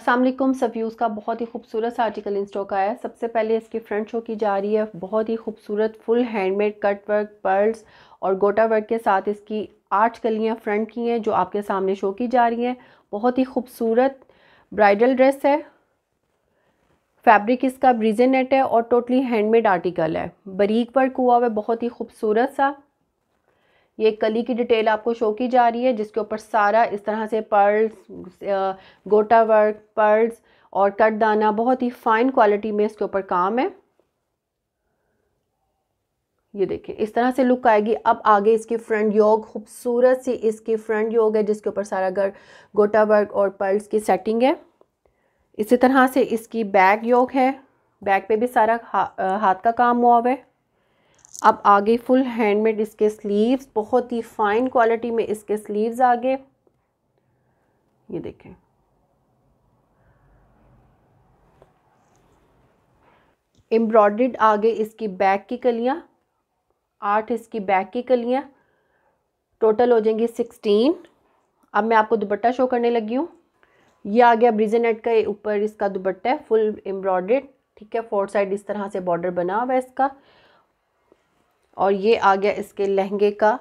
असलम सफ्यूज़ का बहुत ही खूबसूरत आर्टिकल इन स्टॉक आया सबसे पहले इसकी फ्रंट शो की जा रही है बहुत ही खूबसूरत full handmade cut work pearls और गोटा वर्क के साथ इसकी आठ कलियाँ फ्रंट की हैं जो आपके सामने शो की जा रही हैं बहुत ही खूबसूरत ब्राइडल ड्रेस है फैब्रिक इसका ब्रिजे नेट है और टोटली हैंडमेड आर्टिकल है बरीक वर्क हुआ हुआ बहुत ही खूबसूरत सा ये कली की डिटेल आपको शो की जा रही है जिसके ऊपर सारा इस तरह से पर्ल्स गोटा वर्क पर्ल्स और कटदाना बहुत ही फाइन क्वालिटी में इसके ऊपर काम है ये देखें इस तरह से लुक आएगी अब आगे इसकी फ्रंट योग खूबसूरत सी इसकी फ्रंट योग है जिसके ऊपर सारा घर गोटा वर्क और पर्ल्स की सेटिंग है इसी तरह से इसकी बैक योग है बैक पे भी सारा हा, हाथ का काम हुआ हुआ है अब आगे फुल हैंडमेड इसके स्लीव्स बहुत ही फाइन क्वालिटी में इसके स्लीव्स आ गए ये देखें एम्ब्रॉयड आगे इसकी बैक की कलियां आठ इसकी बैक की कलियां टोटल हो जाएंगी सिक्सटीन अब मैं आपको दुपट्टा शो करने लगी हूँ ये आ गया ब्रिजनेट का ऊपर इसका दुपट्टा है फुल एम्ब्रॉयड ठीक है फोर साइड इस तरह से बॉर्डर बना हुआ है इसका और ये आ गया इसके लहंगे का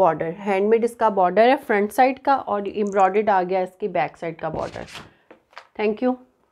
बॉर्डर हैंडमेड इसका बॉर्डर है फ्रंट साइड का और एम्ब्रॉयड आ गया इसकी बैक साइड का बॉर्डर थैंक यू